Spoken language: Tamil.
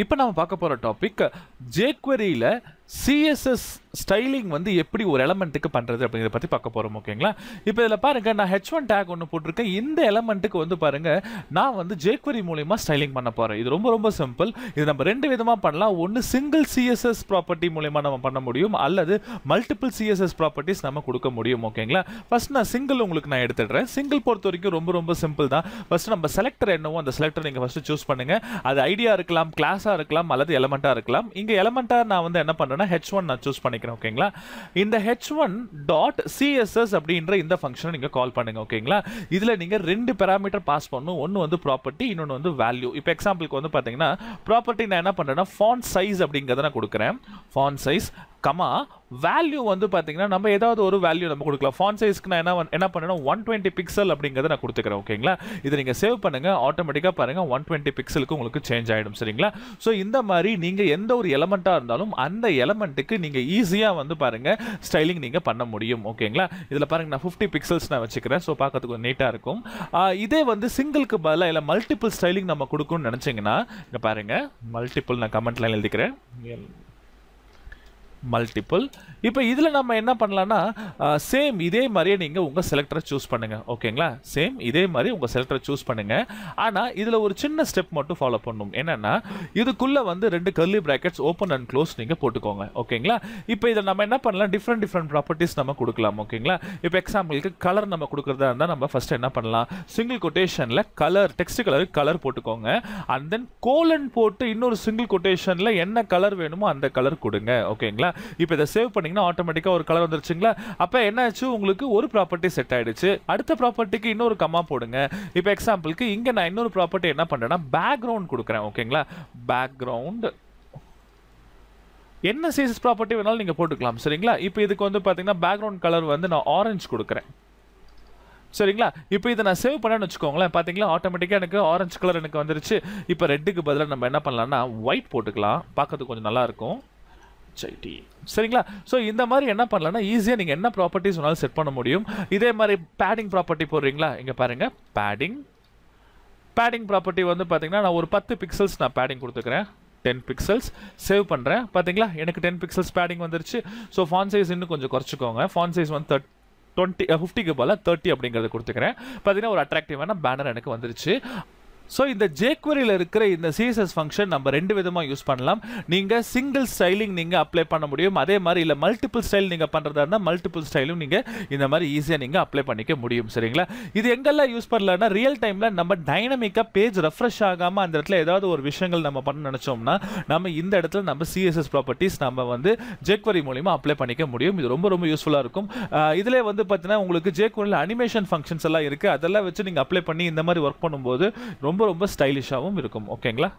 இப்போ நம்ம பார்க்க போகிற டாபிக் ஜேக்வரியில் சிஎஸ்எஸ் ஸ்டைலிங் வந்து எப்படி ஒரு எலமெண்ட்டுக்கு பண்ணுறது அப்படிங்கிறத பற்றி பார்க்க போகிறோம் ஓகேங்களா இப்போ இதில் பாருங்கள் நான் ஹெச் ஒன் டேக் ஒன்று போட்டிருக்கேன் இந்த எலமெண்ட்டுக்கு வந்து பாருங்கள் நான் வந்து ஜேக்வரி மூலிமா ஸ்டைலிங் பண்ண போகிறேன் இது ரொம்ப ரொம்ப சிம்பிள் இது நம்ம ரெண்டு விதமாக பண்ணலாம் ஒன்று சிங்கிள் சிஎஸ்எஸ் ப்ராப்பர்ட்டி மூலிமா நம்ம பண்ண முடியும் அல்லது மல்டிபிள் சிஎஸ்எஸ் ப்ராப்பர்ட்டிஸ் நம்ம கொடுக்க முடியும் ஓகேங்களா ஃபஸ்ட் நான் சிங்கிள் உங்களுக்கு நான் எடுத்துடுறேன் சிங்கிள் பொறுத்த வரைக்கும் ரொம்ப ரொம்ப சிம்பிள் தான் ஃபஸ்ட் நம்ம செலக்டர் என்னவோ அந்த செலக்டர் நீங்கள் ஃபஸ்ட்டு சூஸ் பண்ணுங்கள் அது ஐடியா இருக்கலாம் கிளாஸாக இருக்கலாம் அல்லது எலமெண்ட்டாக இருக்கலாம் இங்கே எலமெண்ட்டாக நான் வந்து என்ன பண்ணுறேன் ஃபங்க்ஷனான ஹெச் ஒன் நான் சூஸ் பண்ணிக்கிறேன் ஓகேங்களா இந்த ஹெச் ஒன் டாட் சிஎஸ்எஸ் அப்படின்ற இந்த ஃபங்க்ஷனை நீங்கள் கால் பண்ணுங்கள் ஓகேங்களா இதில் நீங்கள் ரெண்டு பேராமீட்டர் பாஸ் பண்ணணும் ஒன்று வந்து ப்ராப்பர்ட்டி இன்னொன்று வந்து வேல்யூ இப்போ எக்ஸாம்பிளுக்கு வந்து பார்த்தீங்கன்னா ப்ராப்பர்ட்டி நான் என்ன பண்ணுறேன்னா ஃபான் சைஸ் அப்படிங்கிறத நான் கொடுக்குறேன் ஃபான் சைஸ் கமா வேல்யூ வந்து பார்த்தீங்கன்னா நம்ம ஏதாவது ஒரு வேல்யூ நம்ம கொடுக்கலாம் ஃபான் சைஸ்க்கு நான் என்ன என்ன பண்ணணும் ஒன் டுவெண்ட்டி பிக்சல் அப்படிங்கிறத நான் கொடுத்துக்கிறேன் ஓகேங்களா இதை நீங்கள் சேவ் பண்ணுங்கள் ஆட்டோமேட்டிக்காக பாருங்கள் ஒன் டுவெண்ட்டி பிக்சலுக்கு உங்களுக்கு சேஞ்ச் ஆகிடும் சரிங்களா ஸோ இந்த மாதிரி நீங்கள் எந்த ஒரு எலமெண்ட்டாக இருந்தாலும் அந்த எலமெண்ட்டுக்கு நீங்கள் ஈஸியாக வந்து பாருங்கள் ஸ்டைலிங் நீங்கள் பண்ண முடியும் ஓகேங்களா இதில் பாருங்கள் நான் ஃபிஃப்டி பிக்சல்ஸ் நான் வச்சுக்கிறேன் ஸோ பார்க்கறதுக்கு நீட்டாக இருக்கும் இதே வந்து சிங்கிளுக்கு பதிலாக இல்லை மல்டிபிள் ஸ்டைலிங் நம்ம கொடுக்கணும்னு நினச்சிங்கன்னா இங்கே பாருங்கள் மல்டிபிள் நான் கமெண்ட்லாம் எழுதிக்கிறேன் மல்டிப்புள் இப்போ இதில் நம்ம என்ன பண்ணலான்னா சேம் இதே மாதிரியே நீங்கள் உங்கள் செலக்டரை சூஸ் பண்ணுங்கள் ஓகேங்களா சேம் இதே மாதிரி உங்கள் செலக்டரை சூஸ் பண்ணுங்கள் ஆனால் இதில் ஒரு சின்ன ஸ்டெப் மட்டும் ஃபாலோ பண்ணணும் என்னென்னா இதுக்குள்ளே வந்து ரெண்டு curly brackets open and close நீங்கள் போட்டுக்கோங்க ஓகேங்களா இப்போ இதில் நம்ம என்ன பண்ணலாம் டிஃப்ரெண்ட் டிஃப்ரெண்ட் ப்ராப்பர்ட்டிஸ் நம்ம கொடுக்கலாம் ஓகேங்களா இப்போ எக்ஸாம்பிளுக்கு கலர் நம்ம கொடுக்குறதா இருந்தால் நம்ம ஃபஸ்ட் என்ன பண்ணலாம் சிங்கிள் கொட்டேஷனில் கலர் டெக்ஸ்ட் கலர் கலர் போட்டுக்கோங்க அண்ட் தென் கோலன் போட்டு இன்னொரு சிங்கிள் கொட்டேஷனில் என்ன கலர் வேணுமோ அந்த கலர் கொடுங்க ஓகேங்களா இப்போ இதை சேவ் பண்ணீங்கன்னா ஆட்டோமேட்டிக்காக ஒரு கலர் வந்துருச்சுங்களா அப்போ என்ன ஆச்சு உங்களுக்கு ஒரு ப்ராப்பர்ட்டி செட் ஆயிடுச்சு அடுத்த ப்ராப்பர்ட்டிக்கு இன்னொரு கம்மா போடுங்க இப்போ எக்ஸாம்பிளுக்கு இங்கே நான் இன்னொரு ப்ராப்பர்ட்டி என்ன பண்ணுறேன்னா பேக்ரவுண்ட் கொடுக்குறேன் ஓகேங்களா பேக்ரவுண்ட் என்ன சைசஸ் ப்ராப்பர்ட்டி வேணாலும் நீங்கள் போட்டுக்கலாம் சரிங்களா இப்போ இதுக்கு வந்து பார்த்தீங்கன்னா பேக்ரவுண்ட் கலர் வந்து நான் ஆரஞ்சு கொடுக்குறேன் சரிங்களா இப்போ இதை நான் சேவ் பண்ணேன்னு வச்சுக்கோங்களேன் பார்த்தீங்களா ஆட்டோமேட்டிக்காக எனக்கு ஆரஞ்சு கலர் எனக்கு வந்துருச்சு இப்போ ரெட்டுக்கு பதிலாக நம்ம என்ன பண்ணலாம்னா ஒயிட் போட்டுக்கலாம் பார்க்கறதுக்கு கொஞ்சம் நல்லாயிருக்கும் ஹெச்ஐடி சரிங்களா ஸோ இந்த மாதிரி என்ன பண்ணலன்னா ஈஸியாக நீங்கள் என்ன ப்ராப்பர்ட்டிஸ் வேணாலும் செட் பண்ண முடியும் இதே மாதிரி பேடிங் ப்ராப்பர்ட்டி போடுறீங்களா இங்கே பாருங்கள் பேடிங் பேடிங் ப்ராப்பர்ட்டி வந்து பார்த்திங்கன்னா நான் ஒரு பத்து பிக்சல்ஸ் நான் பேடிங் கொடுத்துக்கிறேன் டென் பிக்சல்ஸ் சேவ் பண்ணுறேன் பார்த்தீங்களா எனக்கு டென் பிக்சல்ஸ் பேடிங் வந்துருச்சு ஸோ ஃபான் சைஸ் இன்னும் கொஞ்சம் குறைச்சிக்கோங்க ஃபான் சைஸ் வந்து தேர்ட் டுவெண்ட்டி ஃபிஃப்டிக்கு போல் தேர்ட்டி அப்படிங்கிறது கொடுத்துக்கிறேன் பார்த்தீங்கன்னா ஒரு அட்ராக்டிவான பேனர் எனக்கு வந்துருச்சு ஸோ இந்த ஜேக்வரியில் இருக்கிற இந்த சிஎஸ்எஸ் ஃபங்க்ஷன் நம்ம ரெண்டு விதமாக யூஸ் பண்ணலாம் நீங்கள் சிங்கிள் ஸ்டைலிங் நீங்கள் அப்ளை பண்ண முடியும் அதே மாதிரி இல்லை மல்டிபிள் ஸ்டைல் நீங்கள் பண்ணுறதா இருந்தால் மல்டிபிள் ஸ்டைலும் நீங்கள் இந்த மாதிரி ஈஸியாக நீங்கள் அப்ளை பண்ணிக்க முடியும் சரிங்களா இது எங்கெல்லாம் யூஸ் பண்ணலன்னா ரியல் டைமில் நம்ம டைனமிக்காக பேஜ் ரெஃப்ரெஷ் ஆகாமல் அந்த இடத்துல ஏதாவது ஒரு விஷயங்கள் நம்ம பண்ண நினச்சோம்னா நம்ம இந்த இடத்துல நம்ம சிஎஸ்எஸ் ப்ராப்பர்ட்டிஸ் நம்ம வந்து ஜேக்வரி மூலிமா அப்ளை பண்ணிக்க முடியும் இது ரொம்ப ரொம்ப யூஸ்ஃபுல்லாக இருக்கும் இதில் வந்து பார்த்தீங்கன்னா உங்களுக்கு ஜேக்வரியில் அனிமேஷன் ஃபங்க்ஷன்ஸ் எல்லாம் இருக்குது அதெல்லாம் வச்சு நீங்கள் அப்ளை பண்ணி இந்த மாதிரி ஒர்க் பண்ணும்போது ரொம்ப ரொம்ப ரொம்ப ஸ்டைலிஷாகவும் இருக்கும் ஓகேங்களா